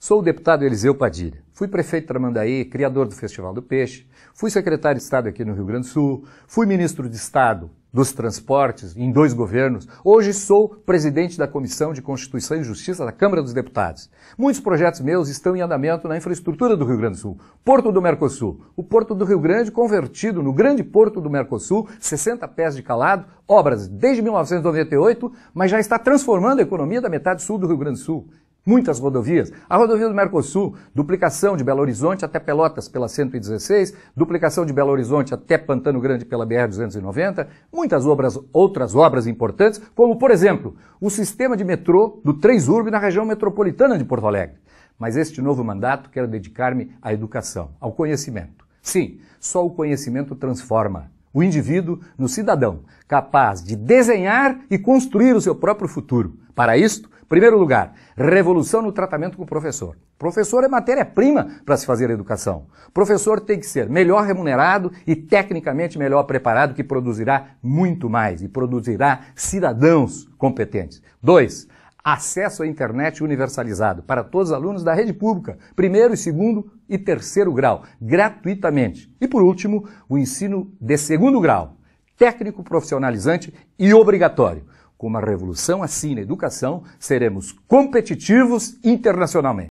Sou o deputado Eliseu Padilha. Fui prefeito de Tramandaí, criador do Festival do Peixe, fui secretário de Estado aqui no Rio Grande do Sul, fui ministro de Estado dos Transportes em dois governos. Hoje sou presidente da Comissão de Constituição e Justiça da Câmara dos Deputados. Muitos projetos meus estão em andamento na infraestrutura do Rio Grande do Sul. Porto do Mercosul. O Porto do Rio Grande convertido no grande Porto do Mercosul, 60 pés de calado, obras desde 1998, mas já está transformando a economia da metade sul do Rio Grande do Sul muitas rodovias. A rodovia do Mercosul, duplicação de Belo Horizonte até Pelotas pela 116, duplicação de Belo Horizonte até Pantano Grande pela BR-290, muitas obras, outras obras importantes, como, por exemplo, o sistema de metrô do Transurb na região metropolitana de Porto Alegre. Mas este novo mandato quero dedicar-me à educação, ao conhecimento. Sim, só o conhecimento transforma o indivíduo no cidadão, capaz de desenhar e construir o seu próprio futuro. Para isto, primeiro lugar, revolução no tratamento com o professor. Professor é matéria-prima para se fazer educação. Professor tem que ser melhor remunerado e tecnicamente melhor preparado, que produzirá muito mais e produzirá cidadãos competentes. Dois, acesso à internet universalizado para todos os alunos da rede pública, primeiro, segundo e terceiro grau, gratuitamente. E por último, o ensino de segundo grau, técnico profissionalizante e obrigatório. Com uma revolução assim na educação, seremos competitivos internacionalmente.